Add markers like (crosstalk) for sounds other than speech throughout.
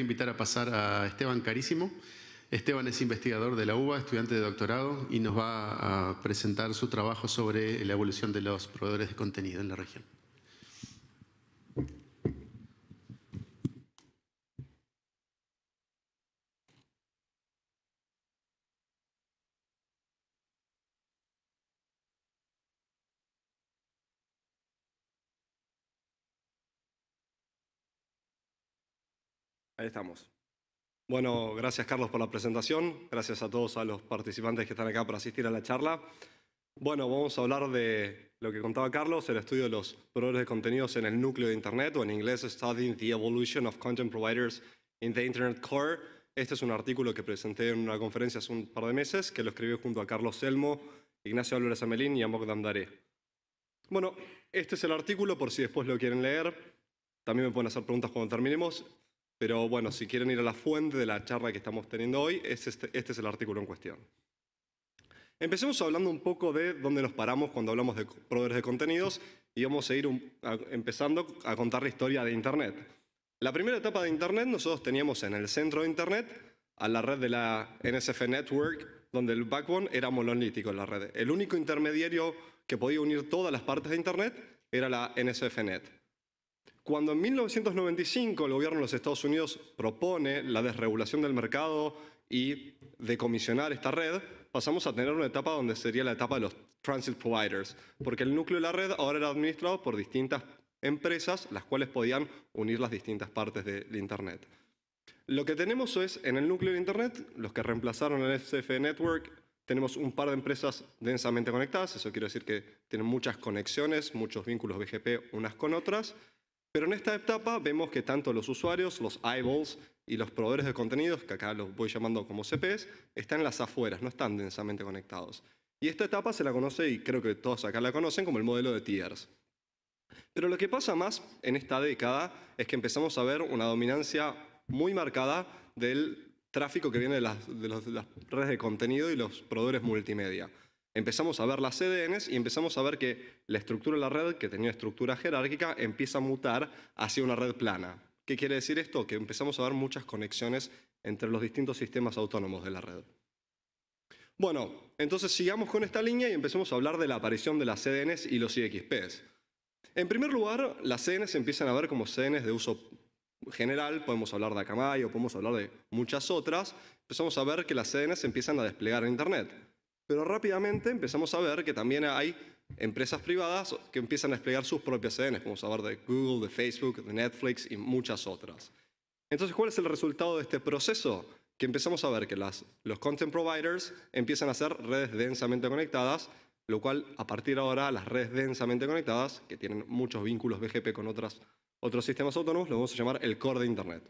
invitar a pasar a Esteban Carísimo. Esteban es investigador de la UBA, estudiante de doctorado, y nos va a presentar su trabajo sobre la evolución de los proveedores de contenido en la región. Ahí estamos. Bueno, gracias Carlos por la presentación, gracias a todos a los participantes que están acá para asistir a la charla. Bueno, vamos a hablar de lo que contaba Carlos, el estudio de los proveedores de contenidos en el núcleo de Internet, o en inglés Studying the Evolution of Content Providers in the Internet Core. Este es un artículo que presenté en una conferencia hace un par de meses, que lo escribí junto a Carlos Selmo, Ignacio Álvarez Amelín y Amok Mogdam Bueno, este es el artículo por si después lo quieren leer. También me pueden hacer preguntas cuando terminemos. Pero bueno, si quieren ir a la fuente de la charla que estamos teniendo hoy, este, este, es el artículo en cuestión. Empecemos hablando un poco de dónde nos paramos cuando hablamos de proveedores de contenidos y vamos a ir empezando a contar la historia de Internet. La primera etapa de Internet nosotros teníamos en el centro de Internet a la red de la NSF Network, donde el backbone era monolítico en la red. El único intermediario que podía unir todas las partes de Internet era la NSF Net. Cuando en 1995 el gobierno de los Estados Unidos propone la desregulación del mercado y decomisionar esta red, pasamos a tener una etapa donde sería la etapa de los transit providers, porque el núcleo de la red ahora era administrado por distintas empresas, las cuales podían unir las distintas partes del Internet. Lo que tenemos es, en el núcleo de Internet, los que reemplazaron el SFE Network, tenemos un par de empresas densamente conectadas, eso quiere decir que tienen muchas conexiones, muchos vínculos BGP unas con otras, pero en esta etapa vemos que tanto los usuarios, los eyeballs y los proveedores de contenidos, que acá los voy llamando como CPs, están en las afueras, no están densamente conectados. Y esta etapa se la conoce, y creo que todos acá la conocen, como el modelo de tiers. Pero lo que pasa más en esta década es que empezamos a ver una dominancia muy marcada del tráfico que viene de las, las redes de contenido y los proveedores multimedia empezamos a ver las CDNs e y empezamos a ver que la estructura de la red, que tenía estructura jerárquica, empieza a mutar hacia una red plana. ¿Qué quiere decir esto? Que empezamos a ver muchas conexiones entre los distintos sistemas autónomos de la red. Bueno, entonces sigamos con esta línea y empecemos a hablar de la aparición de las CDNs e y los IXPs. En primer lugar, las CDNs e empiezan a ver como CDNs de uso general, podemos hablar de Akamai o podemos hablar de muchas otras, empezamos a ver que las CDNs empiezan a desplegar en Internet. Pero rápidamente empezamos a ver que también hay empresas privadas que empiezan a desplegar sus propias Vamos a hablar de Google, de Facebook, de Netflix y muchas otras. Entonces, ¿cuál es el resultado de este proceso? Que empezamos a ver que las, los content providers empiezan a ser redes densamente conectadas, lo cual a partir de ahora las redes densamente conectadas, que tienen muchos vínculos BGP con otras, otros sistemas autónomos, lo vamos a llamar el core de Internet.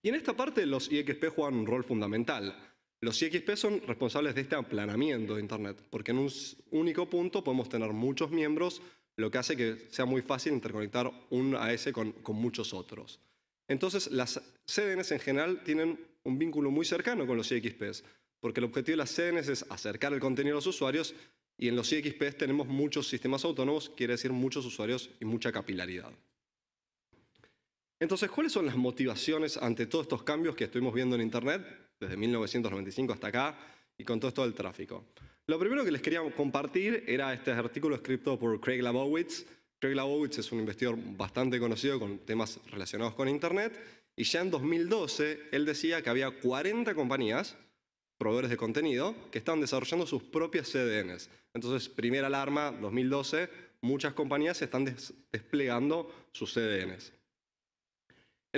Y en esta parte los IXP juegan un rol fundamental. Los CXP son responsables de este aplanamiento de Internet, porque en un único punto podemos tener muchos miembros, lo que hace que sea muy fácil interconectar un AS con, con muchos otros. Entonces, las CDNs en general tienen un vínculo muy cercano con los CXPs, porque el objetivo de las CDNs es acercar el contenido a los usuarios y en los IXPs tenemos muchos sistemas autónomos, quiere decir muchos usuarios y mucha capilaridad. Entonces, ¿cuáles son las motivaciones ante todos estos cambios que estuvimos viendo en Internet? desde 1995 hasta acá, y con todo esto del tráfico. Lo primero que les quería compartir era este artículo escrito por Craig Labowitz. Craig Labowitz es un investigador bastante conocido con temas relacionados con Internet, y ya en 2012 él decía que había 40 compañías proveedores de contenido que estaban desarrollando sus propias CDNs. Entonces, primera alarma, 2012, muchas compañías están desplegando sus CDNs.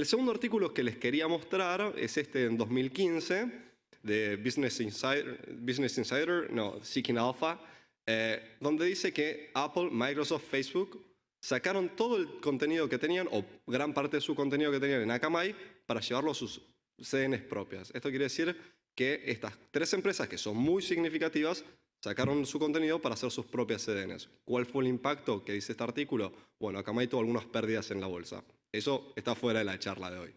El segundo artículo que les quería mostrar es este en 2015 de Business Insider, no, Seeking Alpha, eh, donde dice que Apple, Microsoft, Facebook sacaron todo el contenido que tenían o gran parte de su contenido que tenían en Akamai para llevarlo a sus CDNs propias. Esto quiere decir que estas tres empresas que son muy significativas sacaron su contenido para hacer sus propias CDNs. ¿Cuál fue el impacto que dice este artículo? Bueno, Akamai tuvo algunas pérdidas en la bolsa. Eso está fuera de la charla de hoy.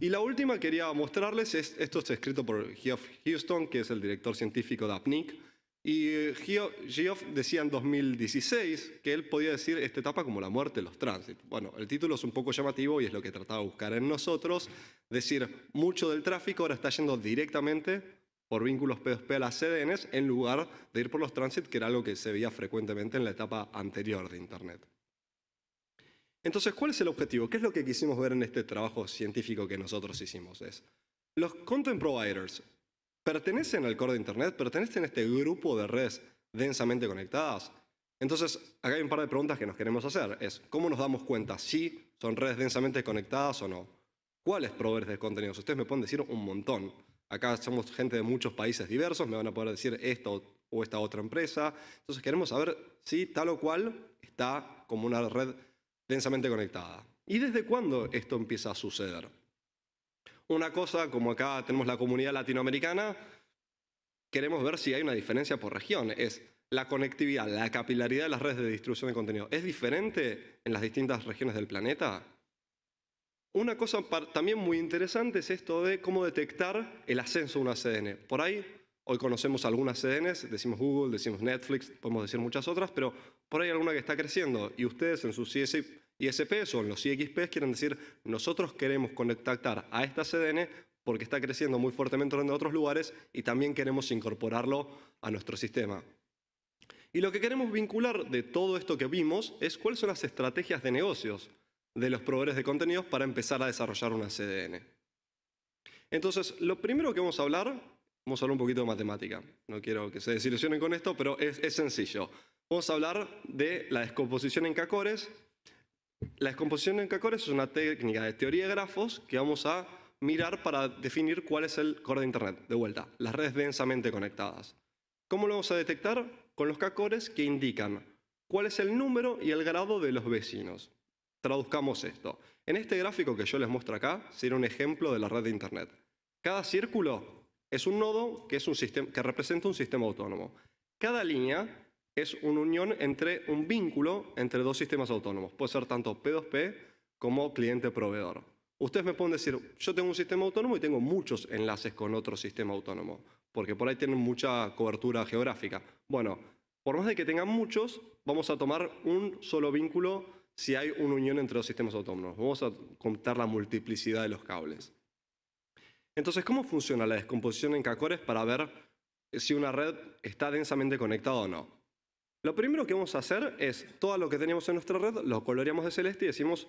Y la última quería mostrarles es, esto está escrito por Geoff Houston, que es el director científico de APNIC, y eh, Geoff decía en 2016 que él podía decir esta etapa como la muerte de los tránsitos. Bueno, el título es un poco llamativo y es lo que trataba de buscar en nosotros, decir mucho del tráfico ahora está yendo directamente por vínculos p a las CDNs e en lugar de ir por los tránsitos, que era algo que se veía frecuentemente en la etapa anterior de Internet. Entonces, ¿cuál es el objetivo? ¿Qué es lo que quisimos ver en este trabajo científico que nosotros hicimos? Es, los content providers pertenecen al core de Internet, pertenecen a este grupo de redes densamente conectadas. Entonces, acá hay un par de preguntas que nos queremos hacer. Es, ¿cómo nos damos cuenta si son redes densamente conectadas o no? ¿Cuáles proveedores de contenidos? Ustedes me pueden decir un montón. Acá somos gente de muchos países diversos, me van a poder decir esta o esta otra empresa. Entonces, queremos saber si tal o cual está como una red densamente conectada. ¿Y desde cuándo esto empieza a suceder? Una cosa, como acá tenemos la comunidad latinoamericana, queremos ver si hay una diferencia por región. Es la conectividad, la capilaridad de las redes de distribución de contenido. ¿Es diferente en las distintas regiones del planeta? Una cosa también muy interesante es esto de cómo detectar el ascenso de una CDN. Por ahí Hoy conocemos algunas CDNs, decimos Google, decimos Netflix, podemos decir muchas otras, pero por ahí alguna que está creciendo y ustedes en sus ISPs o en los IXPs quieren decir, nosotros queremos contactar a esta CDN porque está creciendo muy fuertemente en otros lugares y también queremos incorporarlo a nuestro sistema. Y lo que queremos vincular de todo esto que vimos es cuáles son las estrategias de negocios de los proveedores de contenidos para empezar a desarrollar una CDN. Entonces, lo primero que vamos a hablar Vamos a hablar un poquito de matemática. No quiero que se desilusionen con esto, pero es, sencillo. Vamos a hablar de la descomposición en cacores. La descomposición en cacores es una técnica de teoría de grafos que vamos a mirar para definir cuál es el core de Internet. De vuelta, las redes densamente conectadas. ¿Cómo lo vamos a detectar? Con los cacores que indican cuál es el número y el grado de los vecinos. Traduzcamos esto. En este gráfico que yo les muestro acá, será un ejemplo de la red de Internet. Cada círculo es un nodo que, es un sistema, que representa un sistema autónomo. Cada línea es una unión entre un vínculo entre dos sistemas autónomos. Puede ser tanto P2P como cliente-proveedor. Ustedes me pueden decir, yo tengo un sistema autónomo y tengo muchos enlaces con otro sistema autónomo, porque por ahí tienen mucha cobertura geográfica. Bueno, por más de que tengan muchos, vamos a tomar un solo vínculo si hay una unión entre dos sistemas autónomos. Vamos a contar la multiplicidad de los cables. Entonces, ¿cómo funciona la descomposición en cacores para ver si una red está densamente conectada o no? Lo primero que vamos a hacer es, todo lo que teníamos en nuestra red lo coloreamos de celeste y decimos,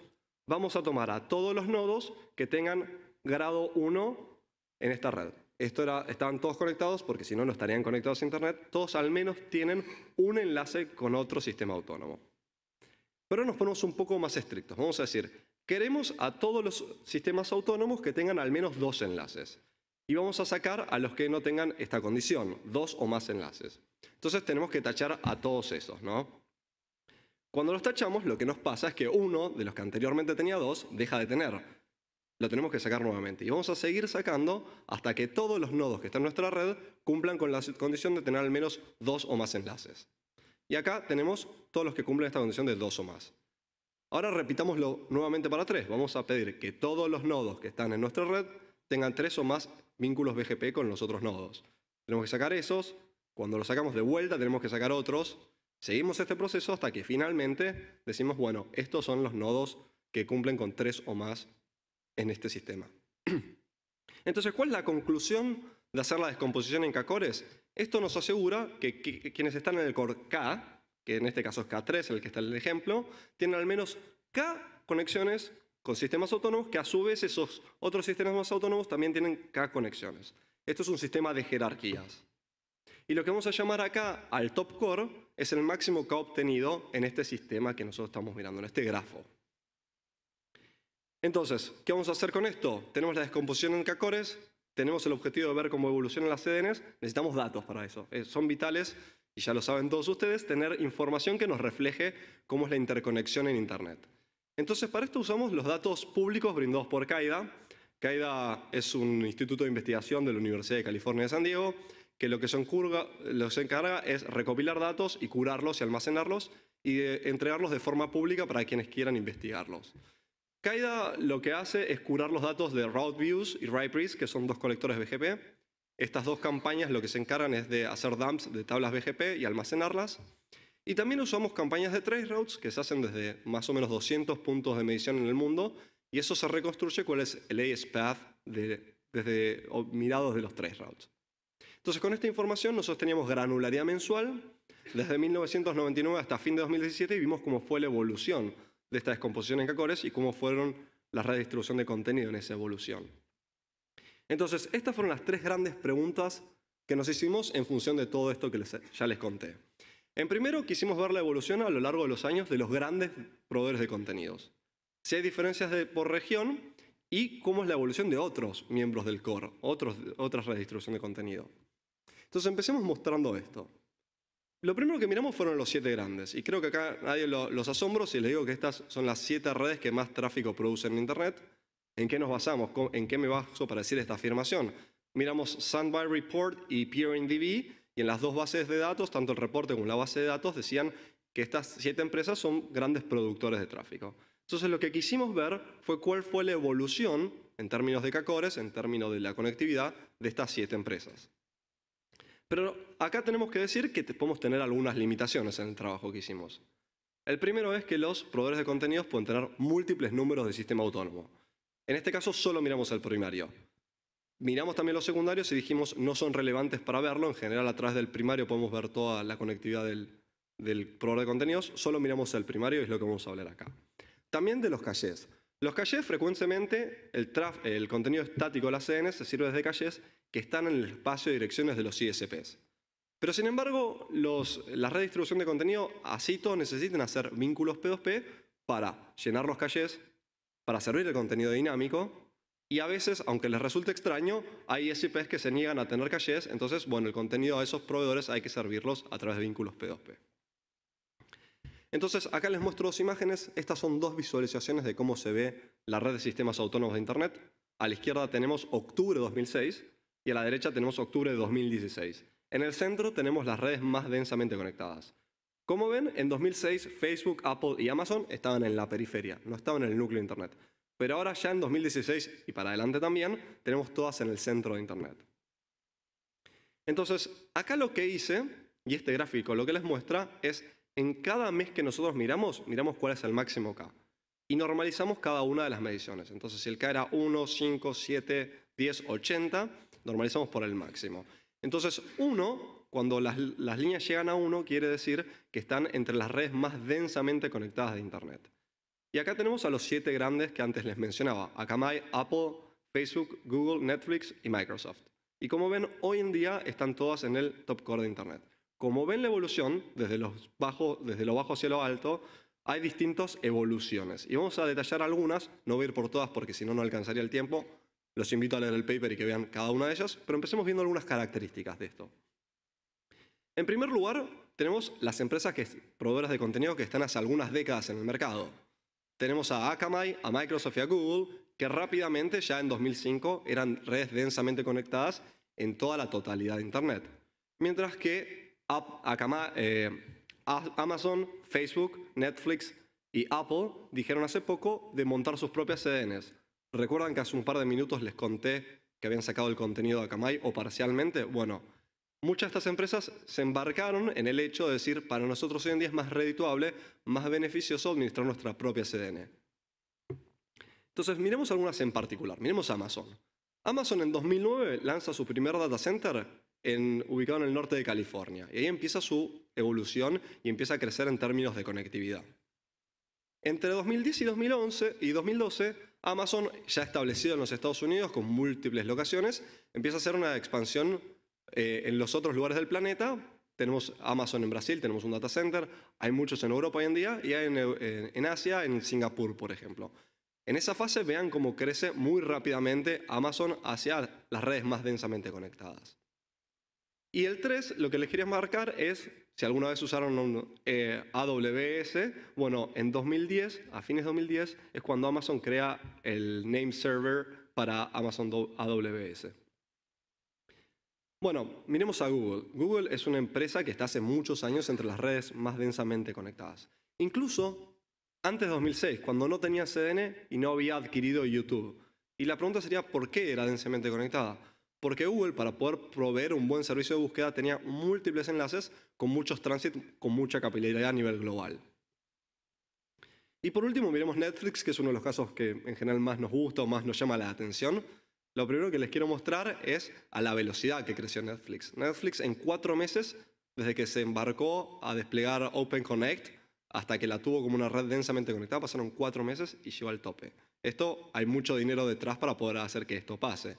vamos a tomar a todos los nodos que tengan grado 1 en esta red. Esto estaban todos conectados porque si no, no estarían conectados a Internet. Todos al menos tienen un enlace con otro sistema autónomo. Pero nos ponemos un poco más estrictos. Vamos a decir, Queremos a todos los sistemas autónomos que tengan al menos dos enlaces. Y vamos a sacar a los que no tengan esta condición, dos o más enlaces. Entonces tenemos que tachar a todos esos, Cuando los tachamos, lo que nos pasa es que uno de los que anteriormente tenía dos deja de tener. Lo tenemos que sacar nuevamente. Y vamos a seguir sacando hasta que todos los nodos que están en nuestra red cumplan con la condición de tener al menos dos o más enlaces. Y acá tenemos todos los que cumplen esta condición de dos o más. Ahora repitámoslo nuevamente para tres. Vamos a pedir que todos los nodos que están en nuestra red tengan tres o más vínculos BGP con los otros nodos. Tenemos que sacar esos, cuando los sacamos de vuelta tenemos que sacar otros. Seguimos este proceso hasta que finalmente decimos, bueno, estos son los nodos que cumplen con tres o más en este sistema. (clears throat) Entonces, ¿cuál es la conclusión de hacer la descomposición en k-cores? Esto nos asegura que, que quienes están en el core K que en este caso es K3, el que está en el ejemplo, tienen al menos K conexiones con sistemas autónomos, que a su vez esos otros sistemas más autónomos también tienen K conexiones. Esto es un sistema de jerarquías. Y lo que vamos a llamar acá al top core es el máximo K obtenido en este sistema que nosotros estamos mirando, en este grafo. Entonces, ¿qué vamos a hacer con esto? Tenemos la descomposición en K-cores, tenemos el objetivo de ver cómo evolucionan las CDNs, necesitamos datos para eso, eh, son vitales y ya lo saben todos ustedes, tener información que nos refleje cómo es la interconexión en Internet. Entonces, para esto usamos los datos públicos brindados por CAIDA. CAIDA es un instituto de investigación de la Universidad de California de San Diego, que lo que se encarga, encarga es recopilar datos y curarlos y almacenarlos y eh, entregarlos de forma pública para quienes quieran investigarlos. CAIDA lo que hace es curar los datos de RouteViews y RIPRIS, que son dos colectores BGP, estas dos campañas lo que se encargan es de hacer dumps de tablas BGP y almacenarlas. Y también usamos campañas de routes que se hacen desde más o menos 200 puntos de medición en el mundo y eso se reconstruye cuál es el ASPATH path desde, mirados de desde los routes. Entonces con esta información nosotros teníamos granularidad mensual desde 1999 hasta fin de 2017 y vimos cómo fue la evolución de esta descomposición en cacores y cómo fueron la redistribución de contenido en esa evolución. Entonces, estas fueron las tres grandes preguntas que nos hicimos en función de todo esto que ya les conté. En primero, quisimos ver la evolución a lo largo de los años de los grandes proveedores de contenidos. Si hay diferencias por región y cómo es la evolución de otros miembros del core, otras redes de contenido. Entonces, empecemos mostrando esto. Lo primero que miramos fueron los siete grandes, y creo que acá nadie los asombro si les digo que estas son las siete redes que más tráfico producen en Internet, ¿En qué nos basamos? ¿En qué me baso para decir esta afirmación? Miramos Sandby Report y PeerInDB y en las dos bases de datos, tanto el reporte como la base de datos, decían que estas siete empresas son grandes productores de tráfico. Entonces lo que quisimos ver fue cuál fue la evolución en términos de cacores, en términos de la conectividad, de estas siete empresas. Pero acá tenemos que decir que podemos tener algunas limitaciones en el trabajo que hicimos. El primero es que los proveedores de contenidos pueden tener múltiples números de sistema autónomo. En este caso solo miramos el primario. Miramos también los secundarios y dijimos no son relevantes para verlo. En general, a través del primario podemos ver toda la conectividad del, proveedor de contenidos. Solo miramos el primario y es lo que vamos a hablar acá. También de los calles. Los calles, frecuentemente, el, contenido estático de las CN se sirve desde calles que están en el espacio de direcciones de los ISPs. Pero sin embargo, los, las redes de de contenido así todos necesitan hacer vínculos P2P para llenar los calles, para servir el contenido dinámico y a veces, aunque les resulte extraño, hay SIPs que se niegan a tener calles entonces, bueno, el contenido a esos proveedores hay que servirlos a través de vínculos P2P. Entonces, acá les muestro dos imágenes. Estas son dos visualizaciones de cómo se ve la red de sistemas autónomos de Internet. A la izquierda tenemos octubre de 2006 y a la derecha tenemos octubre de 2016. En el centro tenemos las redes más densamente conectadas. Como ven, en 2006 Facebook, Apple y Amazon estaban en la periferia, no estaban en el núcleo de Internet. Pero ahora ya en 2016 y para adelante también, tenemos todas en el centro de Internet. Entonces, acá lo que hice, y este gráfico lo que les muestra, es en cada mes que nosotros miramos, miramos cuál es el máximo K. Y normalizamos cada una de las mediciones. Entonces, si el K era 1, 5, 7, 10, 80, normalizamos por el máximo. Entonces, 1 cuando las, líneas llegan a uno, quiere decir que están entre las redes más densamente conectadas de Internet. Y acá tenemos a los siete grandes que antes les mencionaba. Akamai, Apple, Facebook, Google, Netflix y Microsoft. Y como ven, hoy en día están todas en el top core de Internet. Como ven la evolución, desde, los desde lo bajo hacia lo alto, hay distintas evoluciones. Y vamos a detallar algunas, no voy a ir por todas porque si no, no alcanzaría el tiempo. Los invito a leer el paper y que vean cada una de ellas, pero empecemos viendo algunas características de esto. En primer lugar, tenemos las empresas que, proveedoras de contenido que están hace algunas décadas en el mercado. Tenemos a Akamai, a Microsoft y a Google, que rápidamente, ya en 2005, eran redes densamente conectadas en toda la totalidad de Internet. Mientras que eh, Amazon, Facebook, Netflix y Apple dijeron hace poco de montar sus propias CDNs. Recuerdan que hace un par de minutos les conté que habían sacado el contenido de Akamai o parcialmente. Bueno, Muchas de estas empresas se embarcaron en el hecho de decir, para nosotros hoy en día es más redituable, más beneficioso administrar nuestra propia CDN. Entonces, miremos algunas en particular. Miremos Amazon. Amazon en 2009 lanza su primer data center en, ubicado en el norte de California. Y ahí empieza su evolución y empieza a crecer en términos de conectividad. Entre 2010 y 2011 y 2012, Amazon, ya establecido en los Estados Unidos con múltiples locaciones, empieza a hacer una expansión eh, en los otros lugares del planeta, tenemos Amazon en Brasil, tenemos un data center, hay muchos en Europa hoy en día y hay en, Asia, en Singapur, por ejemplo. En esa fase vean cómo crece muy rápidamente Amazon hacia las redes más densamente conectadas. Y el 3, lo que les quería marcar es, si alguna vez usaron eh, AWS, bueno, en 2010, a fines de 2010, es cuando Amazon crea el name server para Amazon AWS. Bueno, miremos a Google. Google es una empresa que está hace muchos años entre las redes más densamente conectadas. Incluso antes de 2006, cuando no tenía CDN y no había adquirido YouTube. Y la pregunta sería, ¿por qué era densamente conectada? Porque Google, para poder proveer un buen servicio de búsqueda, tenía múltiples enlaces con muchos tránsitos, con mucha capilaridad a nivel global. Y por último, miremos Netflix, que es uno de los casos que en general más nos gusta o más nos llama la atención. Lo primero que les quiero mostrar es a la velocidad que creció Netflix. Netflix en cuatro meses, desde que se embarcó a desplegar Open Connect hasta que la tuvo como una red densamente conectada, pasaron cuatro meses y llegó al tope. Esto, hay mucho dinero detrás para poder hacer que esto pase.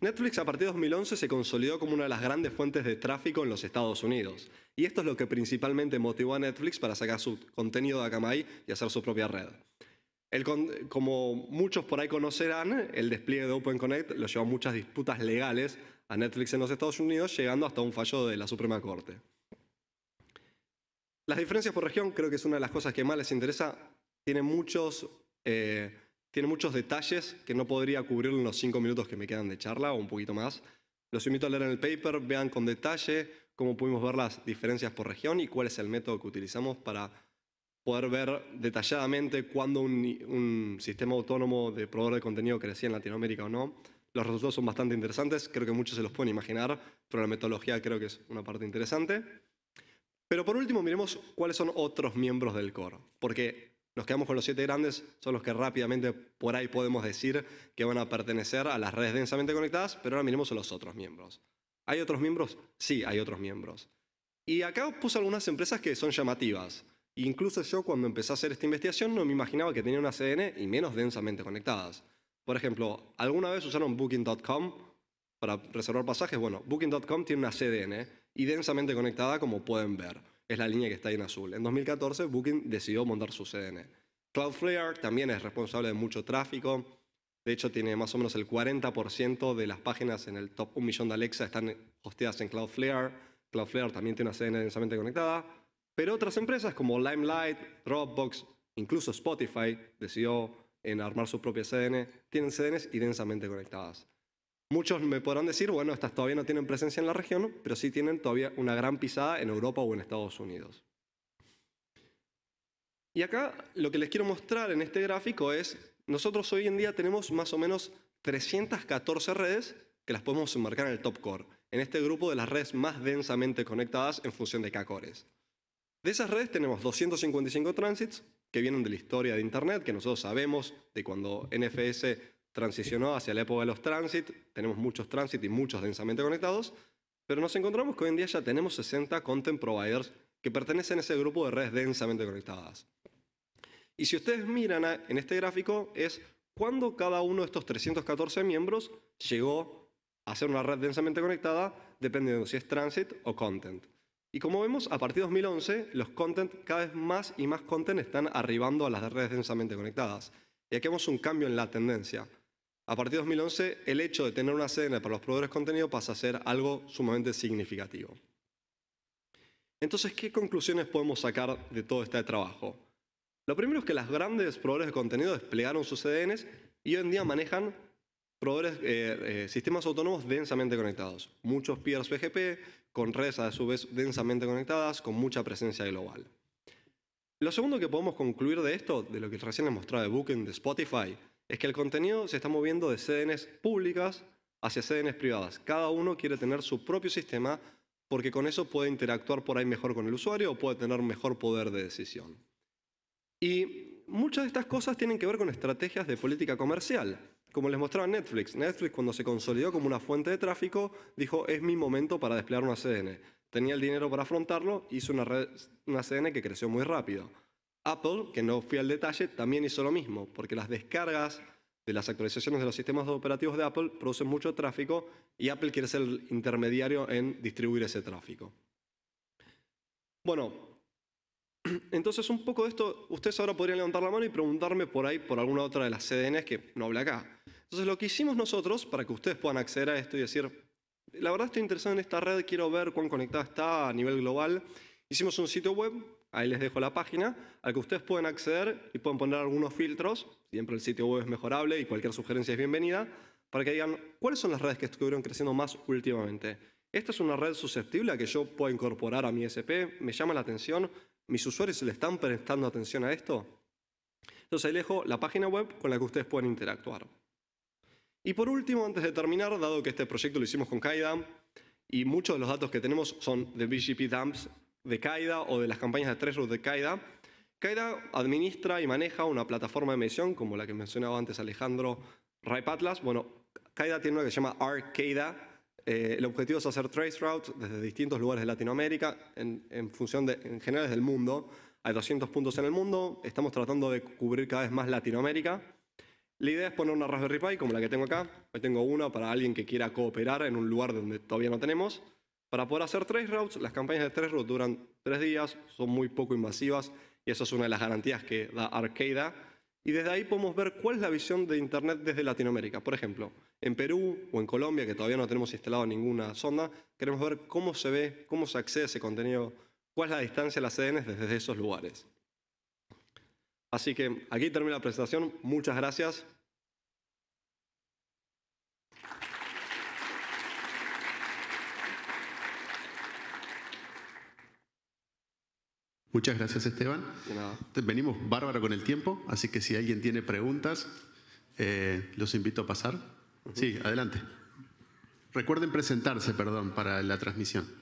Netflix a partir de 2011 se consolidó como una de las grandes fuentes de tráfico en los Estados Unidos. Y esto es lo que principalmente motivó a Netflix para sacar su contenido de Akamai y hacer su propia red como muchos por ahí conocerán, el despliegue de Open Connect lo llevó a muchas disputas legales a Netflix en los Estados Unidos, llegando hasta un fallo de la Suprema Corte. Las diferencias por región creo que es una de las cosas que más les interesa. Tiene muchos, eh, tiene muchos detalles que no podría cubrir en los cinco minutos que me quedan de charla o un poquito más. Los invito a leer en el paper, vean con detalle cómo pudimos ver las diferencias por región y cuál es el método que utilizamos para poder ver detalladamente cuándo un, sistema autónomo de proveedor de contenido crecía en Latinoamérica o no. Los resultados son bastante interesantes, creo que muchos se los pueden imaginar, pero la metodología creo que es una parte interesante. Pero por último, miremos cuáles son otros miembros del core, porque nos quedamos con los siete grandes, son los que rápidamente por ahí podemos decir que van a pertenecer a las redes densamente conectadas, pero ahora miremos a los otros miembros. ¿Hay otros miembros? Sí, hay otros miembros. Y acá puse algunas empresas que son llamativas. Incluso yo cuando empecé a hacer esta investigación no me imaginaba que tenía una CDN y menos densamente conectadas. Por ejemplo, ¿alguna vez usaron Booking.com para reservar pasajes? Bueno, Booking.com tiene una CDN y densamente conectada como pueden ver. Es la línea que está ahí en azul. En 2014 Booking decidió montar su CDN. Cloudflare también es responsable de mucho tráfico. De hecho, tiene más o menos el 40% de las páginas en el top 1 millón de Alexa están hosteadas en Cloudflare. Cloudflare también tiene una CDN densamente conectada. Pero otras empresas como Limelight, Dropbox, incluso Spotify decidió en armar su propia CDN, tienen CDNs y densamente conectadas. Muchos me podrán decir, bueno, estas todavía no tienen presencia en la región, pero sí tienen todavía una gran pisada en Europa o en Estados Unidos. Y acá lo que les quiero mostrar en este gráfico es, nosotros hoy en día tenemos más o menos 314 redes que las podemos marcar en el top core, en este grupo de las redes más densamente conectadas en función de K-cores. De esas redes tenemos 255 transits que vienen de la historia de Internet, que nosotros sabemos de cuando NFS transicionó hacia la época de los transit, tenemos muchos transits y muchos densamente conectados, pero nos encontramos que hoy en día ya tenemos 60 content providers que pertenecen a ese grupo de redes densamente conectadas. Y si ustedes miran en este gráfico es cuando cada uno de estos 314 miembros llegó a ser una red densamente conectada, dependiendo si es transit o content. Y como vemos, a partir de 2011, los content, cada vez más y más content están arribando a las redes densamente conectadas. Y aquí vemos un cambio en la tendencia. A partir de 2011, el hecho de tener una CDN para los proveedores de contenido pasa a ser algo sumamente significativo. Entonces, ¿qué conclusiones podemos sacar de todo este trabajo? Lo primero es que las grandes proveedores de contenido desplegaron sus CDNs y hoy en día manejan proveedores, eh, eh, sistemas autónomos densamente conectados. Muchos peers BGP, con redes a su vez densamente conectadas, con mucha presencia global. Lo segundo que podemos concluir de esto, de lo que recién les mostrado de Booking, de Spotify, es que el contenido se está moviendo de CDNs públicas hacia CDNs privadas. Cada uno quiere tener su propio sistema porque con eso puede interactuar por ahí mejor con el usuario o puede tener mejor poder de decisión. Y muchas de estas cosas tienen que ver con estrategias de política comercial. Como les mostraba Netflix, Netflix cuando se consolidó como una fuente de tráfico, dijo es mi momento para desplegar una CDN. Tenía el dinero para afrontarlo, hizo una, red, una CDN que creció muy rápido. Apple, que no fui al detalle, también hizo lo mismo, porque las descargas de las actualizaciones de los sistemas operativos de Apple producen mucho tráfico y Apple quiere ser el intermediario en distribuir ese tráfico. Bueno, (clears throat) Entonces, un poco de esto, ustedes ahora podrían levantar la mano y preguntarme por ahí, por alguna otra de las CDNs que no habla acá. Entonces, lo que hicimos nosotros, para que ustedes puedan acceder a esto y decir, la verdad estoy interesado en esta red, quiero ver cuán conectada está a nivel global, hicimos un sitio web, ahí les dejo la página, al que ustedes pueden acceder y pueden poner algunos filtros, siempre el sitio web es mejorable y cualquier sugerencia es bienvenida, para que digan cuáles son las redes que estuvieron creciendo más últimamente. Esta es una red susceptible a que yo pueda incorporar a mi SP, me llama la atención, ¿Mis usuarios se le están prestando atención a esto? Entonces ahí la página web con la que ustedes pueden interactuar. Y por último, antes de terminar, dado que este proyecto lo hicimos con Kaida y muchos de los datos que tenemos son de BGP dumps de Kaida o de las campañas de Trello de Kaida, Kaida administra y maneja una plataforma de medición como la que mencionaba antes Alejandro Raipatlas. Bueno, Kaida tiene una que se llama Arcada, eh, el objetivo es hacer trace routes desde distintos lugares de Latinoamérica, en, función de, en general desde el mundo. Hay 200 puntos en el mundo, estamos tratando de cubrir cada vez más Latinoamérica. La idea es poner una Raspberry Pi como la que tengo acá. Hoy tengo una para alguien que quiera cooperar en un lugar donde todavía no tenemos. Para poder hacer trace routes, las campañas de trace routes duran tres días, son muy poco invasivas y eso es una de las garantías que da Arcada, y desde ahí podemos ver cuál es la visión de Internet desde Latinoamérica. Por ejemplo, en Perú o en Colombia, que todavía no tenemos instalado ninguna sonda, queremos ver cómo se ve, cómo se accede a ese contenido, cuál es la distancia de las CDNs desde esos lugares. Así que aquí termina la presentación. Muchas gracias. Muchas gracias Esteban. Venimos bárbaro con el tiempo, así que si alguien tiene preguntas, eh, los invito a pasar. Sí, adelante. Recuerden presentarse, perdón, para la transmisión.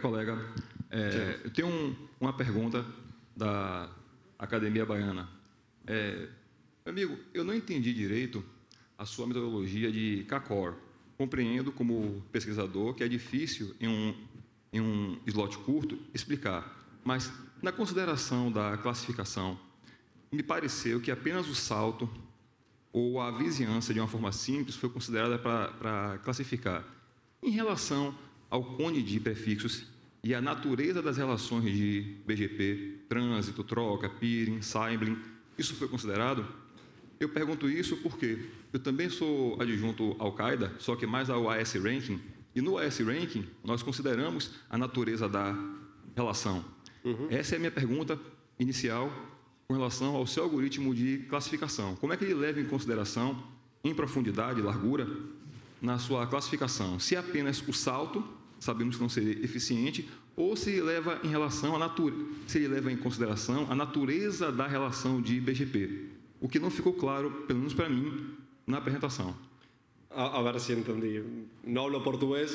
colega. É, eu tenho um, uma pergunta da Academia Baiana. É, amigo, eu não entendi direito a sua metodologia de CACOR. Compreendo como pesquisador que é difícil em um, em um slot curto explicar, mas na consideração da classificação, me pareceu que apenas o salto ou a vizinhança de uma forma simples foi considerada para classificar. Em relação ao cone de prefixos e a natureza das relações de BGP, trânsito, troca, peering, saibling, isso foi considerado? Eu pergunto isso porque eu também sou adjunto ao CAIDA, só que mais ao AS Ranking, e no AS Ranking nós consideramos a natureza da relação. Uhum. Essa é a minha pergunta inicial com relação ao seu algoritmo de classificação. Como é que ele leva em consideração, em profundidade, largura, na sua classificação, se é apenas o salto sabemos que não seria eficiente, ou se leva em relação à natura, se ele leva em consideração a natureza da relação de BGP, o que não ficou claro, pelo menos para mim, na apresentação. A, a ver se entendi. Não hablo português,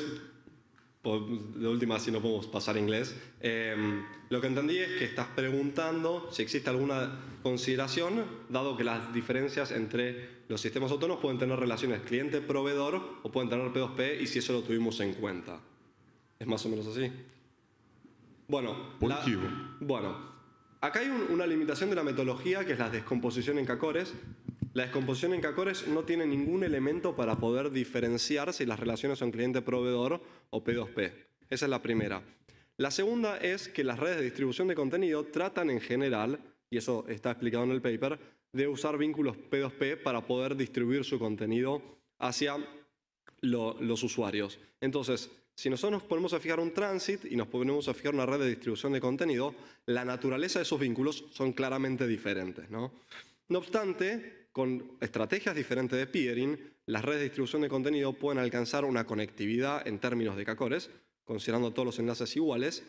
de última se não podemos passar a inglês. Eh, lo que entendi é que estás perguntando se existe alguma consideração dado que as diferenças entre os sistemas autónomos podem ter relaciones cliente-proveedor ou podem ter P2P e se isso lo tuvimos em conta. Es más o menos así. Bueno, bueno acá hay una limitación de la metodología que es la descomposición en cacores. La descomposición en cacores no tiene ningún elemento para poder diferenciar si las relaciones son cliente-proveedor o P2P. Esa es la primera. La segunda es que las redes de distribución de contenido tratan en general, y eso está explicado en el paper, de usar vínculos P2P para poder distribuir su contenido hacia los usuarios. Entonces, si nosotros nos ponemos a fijar un transit y nos ponemos a fijar una red de distribución de contenido, la naturaleza de esos vínculos son claramente diferentes. ¿no? obstante, con estrategias diferentes de peering, las redes de distribución de contenido pueden alcanzar una conectividad en términos de cacores, considerando todos los enlaces iguales,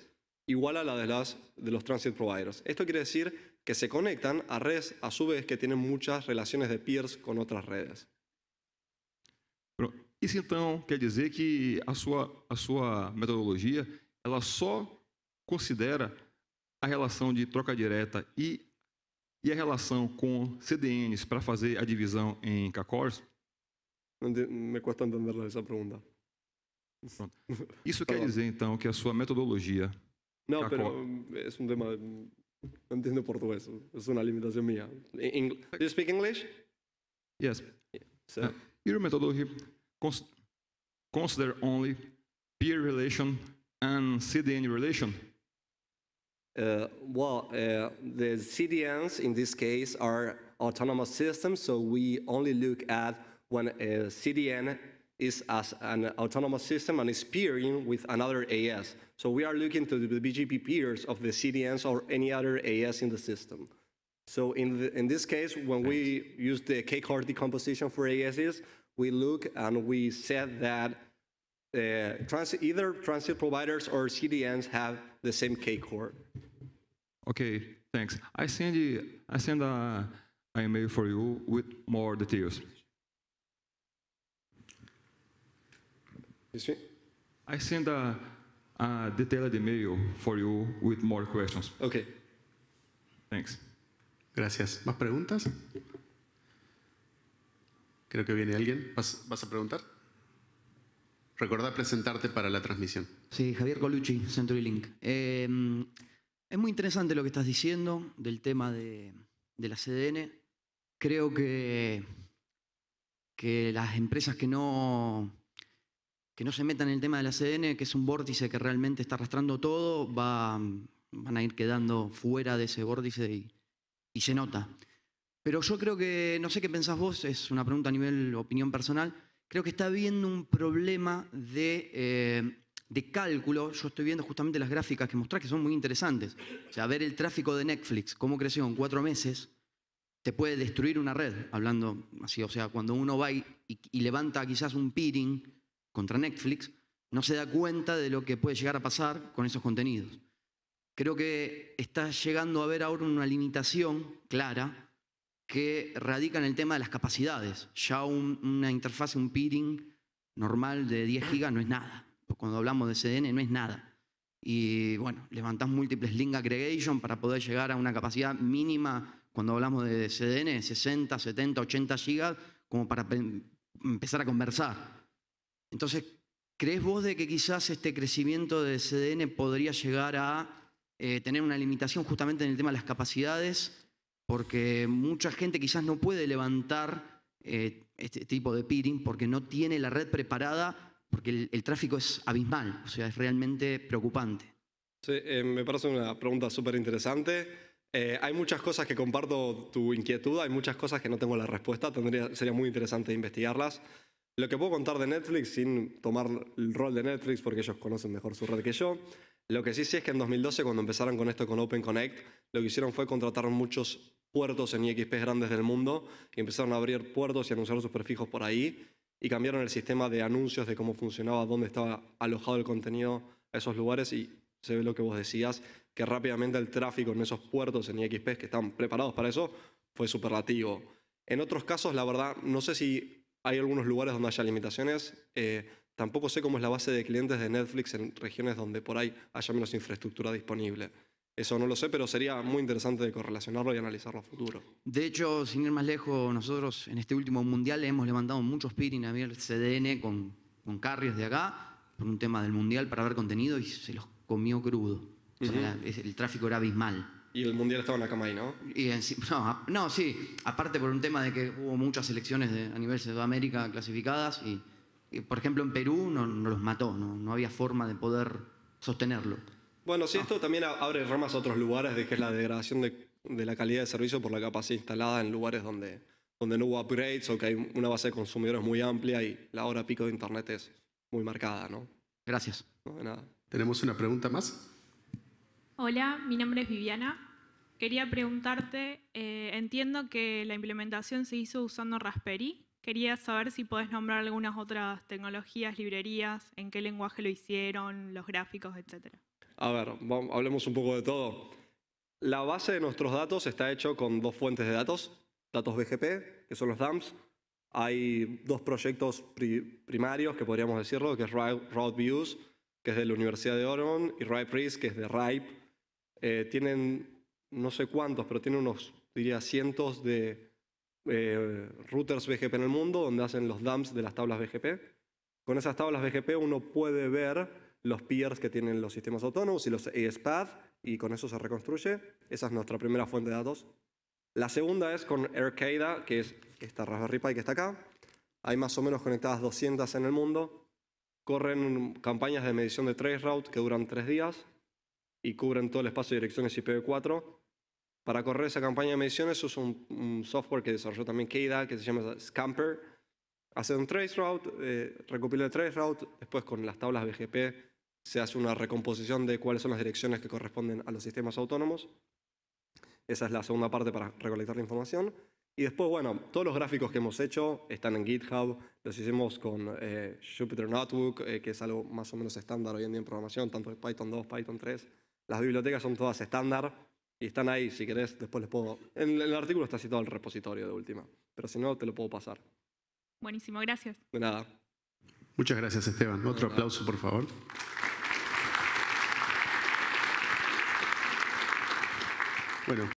igual a la de, las, de los transit providers. Esto quiere decir que se conectan a redes a su vez que tienen muchas relaciones de peers con otras redes. Pero Isso então quer dizer que a sua, a sua metodologia ela só considera a relação de troca direta e, e a relação com CDNs para fazer a divisão em KCORs? Me cuesta entender essa pergunta. Isso quer dizer então que a sua metodologia. Não, mas é um tema. Não entendo português. É uma limitação minha. Você fala English? Yes. E a Uh, consider only peer relation and CDN relation? Uh, well, uh, the CDNs in this case are autonomous systems, so we only look at when a CDN is as an autonomous system and is peering with another AS. So we are looking to the BGP peers of the CDNs or any other AS in the system. So in, the, in this case, when we use the K-core decomposition for ASs, we look and we said that uh, either transit providers or CDNs have the same K-core. Okay, thanks. I send you, I send a, an email for you with more details. Excuse me? I send a, a detailed email for you with more questions. Okay. Thanks. Gracias. ¿Más preguntas? Creo que viene alguien. ¿Vas, a preguntar? Recordá presentarte para la transmisión. Sí, Javier Colucci, CenturyLink. Eh, em, es muy interesante lo que estás diciendo del tema de, la CDN. Creo que, que las empresas que no, que no se metan en el tema de la CDN, que es un vórtice que realmente está arrastrando todo, va, van a ir quedando fuera de ese vórtice y, y se nota. Pero yo creo que, no sé qué pensás vos, es una pregunta a nivel opinión personal, creo que está habiendo un problema eh, de, cálculo. Yo estoy viendo justamente las gráficas que mostrás que son muy interesantes. O sea, ver el tráfico de Netflix, cómo creció en cuatro meses, te puede destruir una red, hablando así. O sea, cuando uno va y, y levanta quizás un peering contra Netflix, no se da cuenta de lo que puede llegar a pasar con esos contenidos. Creo que está llegando a haber ahora una limitación clara que radica en el tema de las capacidades. Ya una interfaz, un peering normal de 10 gigas no es nada. Cuando hablamos de CDN no es nada. Y bueno, levantás múltiples link aggregation para poder llegar a una capacidad mínima, cuando hablamos de CDN, 60, 70, 80 gigas, como para empezar a conversar. Entonces, ¿crees vos de que quizás este crecimiento de CDN podría llegar a eh, tener una limitación justamente en el tema de las capacidades? porque mucha gente quizás no puede levantar eh, este tipo de peering porque no tiene la red preparada, porque el, tráfico es abismal, o sea, es realmente preocupante. Sí, eh, me parece una pregunta súper interesante. Eh, hay muchas cosas que comparto tu inquietud, hay muchas cosas que no tengo la respuesta, Tendría, sería muy interesante investigarlas. Lo que puedo contar de Netflix, sin tomar el rol de Netflix, porque ellos conocen mejor su red que yo, lo que sí sí es que en 2012, cuando empezaron con esto con Open Connect, lo que hicieron fue contratar muchos puertos en IXP grandes del mundo y empezaron a abrir puertos y anunciar sus prefijos por ahí y cambiaron el sistema de anuncios de cómo funcionaba, dónde estaba alojado el contenido a esos lugares y se ve lo que vos decías, que rápidamente el tráfico en esos puertos en IXP que están preparados para eso fue superlativo. En otros casos, la verdad, no sé si hay algunos lugares donde haya limitaciones. Eh, tampoco sé cómo es la base de clientes de Netflix en regiones donde por ahí haya menos infraestructura disponible. Eso no lo sé, pero sería muy interesante correlacionarlo y analizarlo a futuro. De hecho, sin ir más lejos, nosotros en este último mundial hemos levantado muchos peering a ver CDN con, carrios de acá por un tema del mundial para ver contenido y se los comió crudo. el tráfico era abismal. Y el mundial estaba en la cama ahí, ¿no? no, sí. Aparte por un tema de que hubo muchas selecciones a nivel Sudamérica clasificadas y, por ejemplo, en Perú no, los mató, no había forma de poder sostenerlo. Bueno, si esto también abre ramas a otros lugares de que es la degradación de, la calidad de servicio por la capacidad instalada en lugares donde, donde no hubo upgrades o que hay una base de consumidores muy amplia y la hora pico de Internet es muy marcada, ¿no? Gracias. No, ¿Tenemos una pregunta más? Hola, mi nombre es Viviana. Quería preguntarte, eh, entiendo que la implementación se hizo usando Raspberry. Quería saber si podés nombrar algunas otras tecnologías, librerías, en qué lenguaje lo hicieron, los gráficos, etcétera. A ver, hablemos un poco de todo. La base de nuestros datos está hecho con dos fuentes de datos, datos BGP, que son los dumps. Hay dos proyectos primarios, que podríamos decirlo, que es RouteViews, que es de la Universidad de Oregon, y RIPE que es de RIPE. Eh, tienen no sé cuántos, pero tienen unos, diría, cientos de eh, routers BGP en el mundo, donde hacen los dumps de las tablas BGP. Con esas tablas BGP uno puede ver los peers que tienen los sistemas autónomos y los ESPAD y con eso se reconstruye. Esa es nuestra primera fuente de datos. La segunda es con caida que es esta Raspberry Pi que está acá. Hay más o menos conectadas 200 en el mundo. Corren campañas de medición de route que duran tres días y cubren todo el espacio de direcciones IPv4. Para correr esa campaña de mediciones eso un, un software que desarrolló también Keida, que se llama Scamper. Hace un traceroute, route eh, recopila el route después con las tablas BGP se hace una recomposición de cuáles son las direcciones que corresponden a los sistemas autónomos. Esa es la segunda parte para recolectar la información. Y después, bueno, todos los gráficos que hemos hecho están en GitHub, los hicimos con eh, Jupyter Notebook, eh, que es algo más o menos estándar hoy en día en programación, tanto en Python 2, Python 3. Las bibliotecas son todas estándar y están ahí, si querés, después les puedo... En, el artículo está citado el repositorio de última, pero si no, te lo puedo pasar. Buenísimo, gracias. De nada. Muchas gracias, Esteban. Otro aplauso, por favor. Bueno.